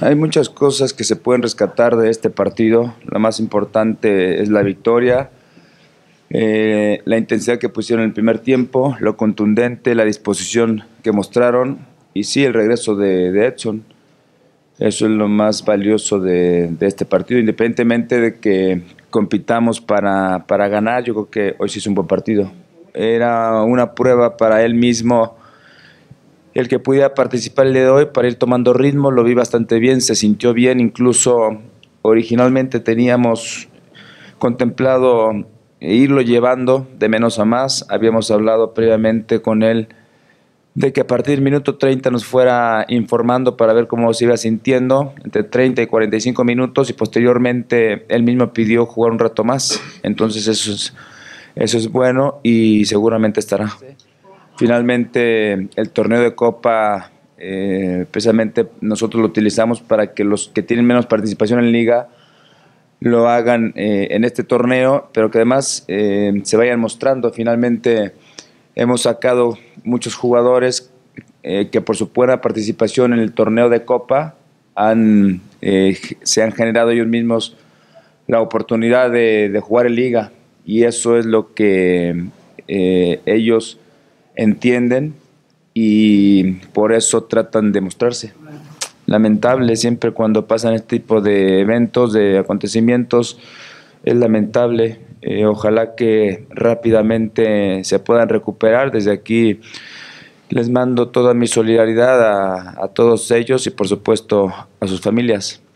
Hay muchas cosas que se pueden rescatar de este partido. lo más importante es la victoria, eh, la intensidad que pusieron en el primer tiempo, lo contundente, la disposición que mostraron y sí, el regreso de, Edson. Eso es lo más valioso de, este partido, independientemente de que compitamos para, para ganar, yo creo que hoy sí es un buen partido. Era una prueba para él mismo el que pudiera participar el día de hoy para ir tomando ritmo, lo vi bastante bien, se sintió bien, incluso originalmente teníamos contemplado irlo llevando de menos a más, habíamos hablado previamente con él de que a partir del minuto 30 nos fuera informando para ver cómo se iba sintiendo, entre 30 y 45 minutos, y posteriormente él mismo pidió jugar un rato más. Entonces eso es, eso es bueno y seguramente estará. Finalmente, el torneo de Copa, eh, precisamente nosotros lo utilizamos para que los que tienen menos participación en liga lo hagan eh, en este torneo, pero que además eh, se vayan mostrando. Finalmente, hemos sacado muchos jugadores que por su buena participación en el torneo de Copa han, se han generado ellos mismos la oportunidad de, de, jugar en liga y eso es lo que ellos entienden y por eso tratan de mostrarse. Lamentable, siempre cuando pasan este tipo de eventos, de acontecimientos, es lamentable. Eh, ojalá que rápidamente se puedan recuperar. Desde aquí les mando toda mi solidaridad a, a todos ellos y por supuesto a sus familias.